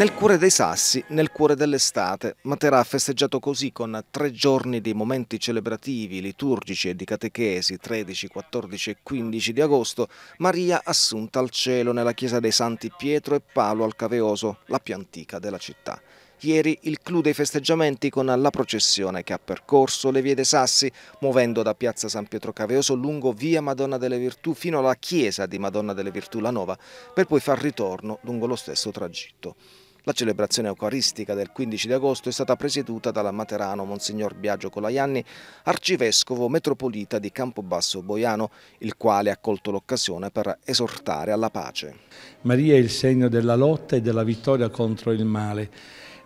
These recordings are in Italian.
Nel cuore dei sassi, nel cuore dell'estate, Matera ha festeggiato così con tre giorni di momenti celebrativi, liturgici e di catechesi, 13, 14 e 15 di agosto, Maria assunta al cielo nella chiesa dei Santi Pietro e Paolo al Caveoso, la più antica della città. Ieri il clou dei festeggiamenti con la processione che ha percorso le vie dei Sassi, muovendo da piazza San Pietro Caveoso lungo via Madonna delle Virtù fino alla chiesa di Madonna delle Virtù la Nova, per poi far ritorno lungo lo stesso tragitto. La celebrazione eucaristica del 15 di agosto è stata presieduta dalla Materano Monsignor Biagio Colaianni, arcivescovo metropolita di Campobasso Boiano, il quale ha colto l'occasione per esortare alla pace. Maria è il segno della lotta e della vittoria contro il male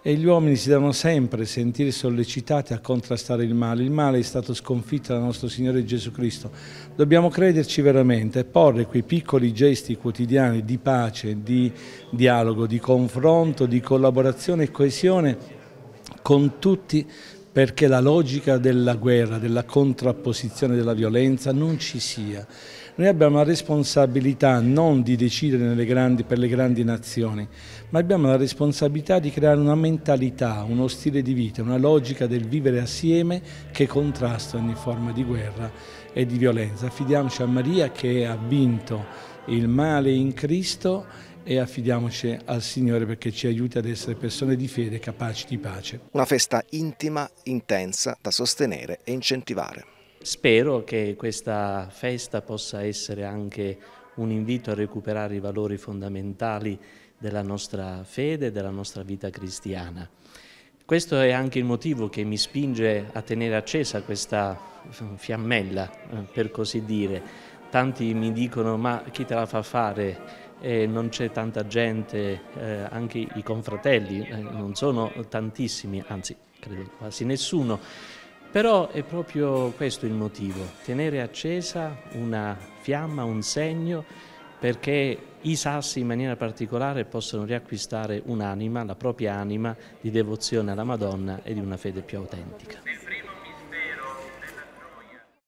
e gli uomini si devono sempre sentire sollecitati a contrastare il male. Il male è stato sconfitto dal nostro Signore Gesù Cristo. Dobbiamo crederci veramente e porre quei piccoli gesti quotidiani di pace, di dialogo, di confronto, di collaborazione e coesione con tutti perché la logica della guerra, della contrapposizione della violenza non ci sia. Noi abbiamo la responsabilità non di decidere grandi, per le grandi nazioni, ma abbiamo la responsabilità di creare una mentalità, uno stile di vita, una logica del vivere assieme che contrasta ogni forma di guerra e di violenza. Affidiamoci a Maria che ha vinto il male in Cristo e affidiamoci al Signore perché ci aiuti ad essere persone di fede capaci di pace. Una festa intima, intensa, da sostenere e incentivare. Spero che questa festa possa essere anche un invito a recuperare i valori fondamentali della nostra fede e della nostra vita cristiana. Questo è anche il motivo che mi spinge a tenere accesa questa fiammella, eh, per così dire, tanti mi dicono ma chi te la fa fare? Eh, non c'è tanta gente, eh, anche i confratelli eh, non sono tantissimi, anzi credo quasi nessuno, però è proprio questo il motivo, tenere accesa una fiamma, un segno, perché i sassi in maniera particolare possono riacquistare un'anima, la propria anima di devozione alla Madonna e di una fede più autentica.